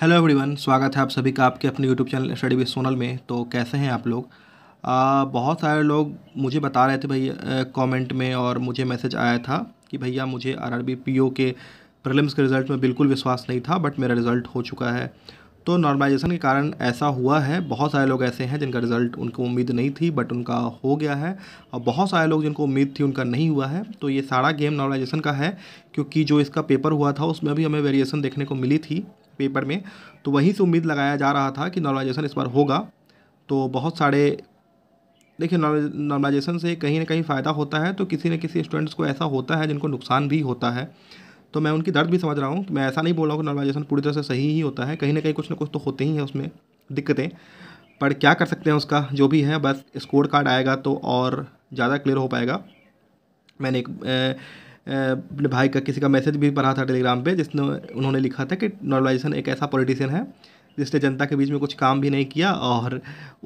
hello everyone स्वागत है आप सभी का आपके अपने YouTube channel study with Sonal में तो कैसे हैं आप लोग आ, बहुत सारे लोग मुझे बता रहे थे भैया कमेंट में और मुझे मैसेज आया था कि भैया मुझे आरआरबी पीओ के प्रीलिम्स के रिज़ल्ट में बिल्कुल विश्वास नहीं था बट मेरा रिज़ल्ट हो चुका है तो नॉर्मलाइजेशन के कारण ऐसा हुआ है बहुत सारे लोग ऐसे हैं जिनका रिज़ल्ट उनको उम्मीद नहीं थी बट उनका हो गया है और बहुत सारे लोग जिनको उम्मीद थी उनका नहीं हुआ है तो ये सारा गेम नॉर्मलाइजेशन का है क्योंकि जो इसका पेपर हुआ था उसमें भी हमें वेरिएशन देखने को मिली थी पेपर में तो वहीं से उम्मीद लगाया जा रहा था कि नॉर्मलाइजेशन इस बार होगा तो बहुत सारे देखिए नॉर्मलाइजेशन से कहीं ना कहीं फ़ायदा होता है तो किसी न किसी स्टूडेंट्स को ऐसा होता है जिनको नुकसान भी होता है तो मैं उनकी दर्द भी समझ रहा हूँ मैं ऐसा नहीं बोल रहा हूँ कि नॉर्मलाइजेशन पूरी तरह से सही ही होता है कहीं ना कहीं कुछ ना कुछ तो होते ही हैं उसमें दिक्कतें पर क्या कर सकते हैं उसका जो भी है बस स्कोर कार्ड आएगा तो और ज़्यादा क्लियर हो पाएगा मैंने एक अपने भाई का किसी का मैसेज भी पढ़ा था टेलीग्राम पे जिसने उन्होंने लिखा था कि नॉर्मलाइजेशन एक ऐसा पॉलिटिशियन है जिसने जनता के बीच में कुछ काम भी नहीं किया और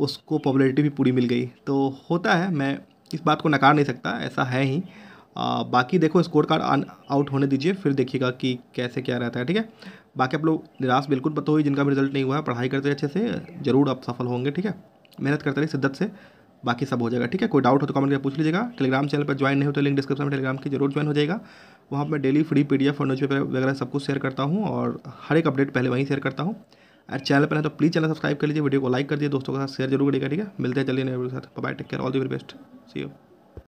उसको पॉपुलरिटी भी पूरी मिल गई तो होता है मैं इस बात को नकार नहीं सकता ऐसा है ही आ, बाकी देखो स्कोर कार्ड आउट होने दीजिए फिर देखिएगा कि कैसे क्या रहता है ठीक है बाकी आप लोग निराश बिल्कुल पता हुई जिनका भी रिजल्ट नहीं हुआ है पढ़ाई करते अच्छे से ज़रूर आप सफल होंगे ठीक है मेहनत करते रहे शिद्दत से बाकी सब हो जाएगा ठीक है कोई डाउट हो तो कमेंट करके पूछ लीजिएगा टेलीग्राम चैनल पर ज्वाइन नहीं हो तो लिंक डिस्क्रिप्शन में टेलीग्राम की जरूर ज्वाइन हो जाएगा वहाँ पर मैं डेली फ्री पी और न्यूज़पेपर वगैरह सब कुछ शेयर करता हूँ और हर एक अपडेट पहले वहीं शेयर करता हूँ और चैनल पर है तो प्लीज़ चैनल सब्सक्राइब कर लीजिए वीडियो को लाइक कर दिए दोस्तों के साथ शेयर जरूर करिएगा ठीक है मिलते हैं चलिए नए वीडियो के साथ bye take care all the very best see you